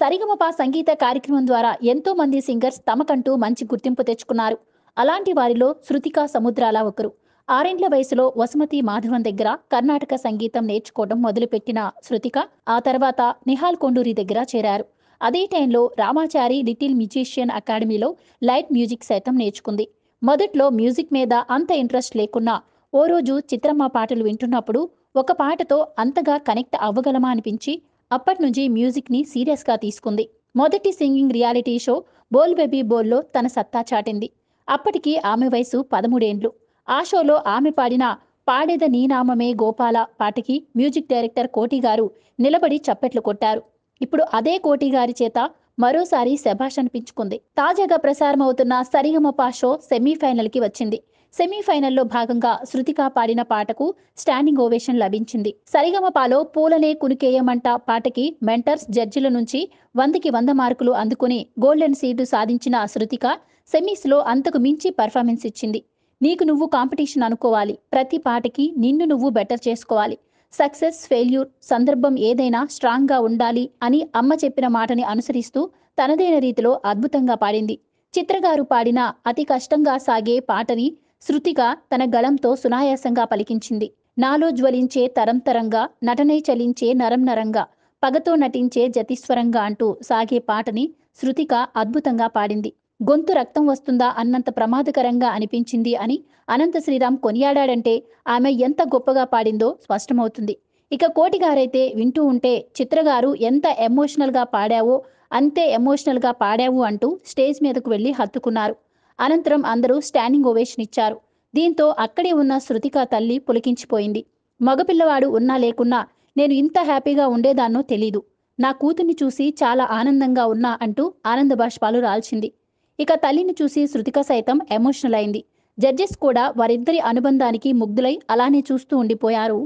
సరిగమప సంగీత కార్యక్రమం ద్వారా ఎంతో మంది సింగర్స్ తమకంటూ మంచి గుర్తింపు తెచ్చుకున్నారు అలాంటి వారిలో శృతికా సముద్రాల ఒకరు ఆరేండ్ల వయసులో వసుమతి మాధవన్ దగ్గర కర్ణాటక సంగీతం నేర్చుకోవడం మొదలుపెట్టిన శృతిక ఆ తర్వాత నిహాల్ కొండూరి దగ్గర చేరారు అదే టైంలో రామాచారి లిటిల్ మ్యూజిషియన్ అకాడమీలో లైట్ మ్యూజిక్ సైతం నేర్చుకుంది మొదట్లో మ్యూజిక్ మీద అంత ఇంట్రెస్ట్ లేకున్నా ఓ రోజు చిత్రమ్మ పాటలు వింటున్నప్పుడు ఒక పాటతో అంతగా కనెక్ట్ అవ్వగలమా అనిపించి అప్పటి నుంచి సీరియస్ సీరియస్గా తీసుకుంది మొదటి singing reality show Bol baby బోల్లో తన సత్తా చాటింది అప్పటికి ఆమె వయసు పదమూడేండ్లు ఆ షోలో ఆమె పాడిన పాడేద నీనామమే గోపాల పాటకి మ్యూజిక్ డైరెక్టర్ కోటి గారు నిలబడి చప్పెట్లు కొట్టారు ఇప్పుడు అదే కోటి గారి చేత మరోసారి శభాష్ అనిపించుకుంది తాజాగా ప్రసారం అవుతున్న సరిగమపా షో సెమీఫైనల్ కి వచ్చింది సెమీఫైనల్లో భాగంగా శృతిక పాడిన పాటకు స్టాండింగ్ ఓవేషన్ లభించింది సరిగమపాలో పూలనే కునికేయమంట పాటకి మెంటర్స్ జడ్జిల నుంచి వందకి వంద మార్కులు అందుకుని గోల్డెన్ సీటు సాధించిన శృతిక సెమీస్లో అంతకు మించి పర్ఫార్మెన్స్ ఇచ్చింది నీకు నువ్వు కాంపిటీషన్ అనుకోవాలి ప్రతి పాటకి నిన్ను నువ్వు బెటర్ చేసుకోవాలి సక్సెస్ ఫెయిల్యూర్ సందర్భం ఏదైనా స్ట్రాంగ్గా ఉండాలి అని అమ్మ చెప్పిన మాటని అనుసరిస్తూ తనదైన రీతిలో అద్భుతంగా పాడింది చిత్రగారు పాడిన అతి కష్టంగా సాగే పాటని శృతిక తన గళంతో సునాయాసంగా పలికించింది నాలో జ్వలించే తరం తరంగా నటనై చలించే నరం నరంగా పగతో నటించే జతిస్వరంగా అంటూ సాగే పాటని శృతిక అద్భుతంగా పాడింది గొంతు రక్తం వస్తుందా అన్నంత ప్రమాదకరంగా అనిపించింది అని అనంత శ్రీరామ్ కొనియాడాడంటే ఆమె ఎంత గొప్పగా పాడిందో స్పష్టమవుతుంది ఇక కోటిగారైతే వింటూ ఉంటే చిత్రగారు ఎంత ఎమోషనల్గా పాడావో అంతే ఎమోషనల్గా పాడావు అంటూ స్టేజ్ మీదకు వెళ్ళి హత్తుకున్నారు అనంతరం అందరూ స్టాండింగ్ ఓవేషన్ ఇచ్చారు దీంతో అక్కడే ఉన్న శృతిక తల్లి పులికించిపోయింది మగపిల్లవాడు ఉన్నా లేకున్నా నేను ఇంత హ్యాపీగా ఉండేదాన్నో తెలీదు నా కూతుర్ని చూసి చాలా ఆనందంగా ఉన్నా అంటూ ఆనంద బాష్పాలు రాల్చింది ఇక తల్లిని చూసి శృతిక సైతం ఎమోషనల్ అయింది జడ్జెస్ కూడా వారిద్దరి అనుబంధానికి ముగ్ధులై అలానే చూస్తూ ఉండిపోయారు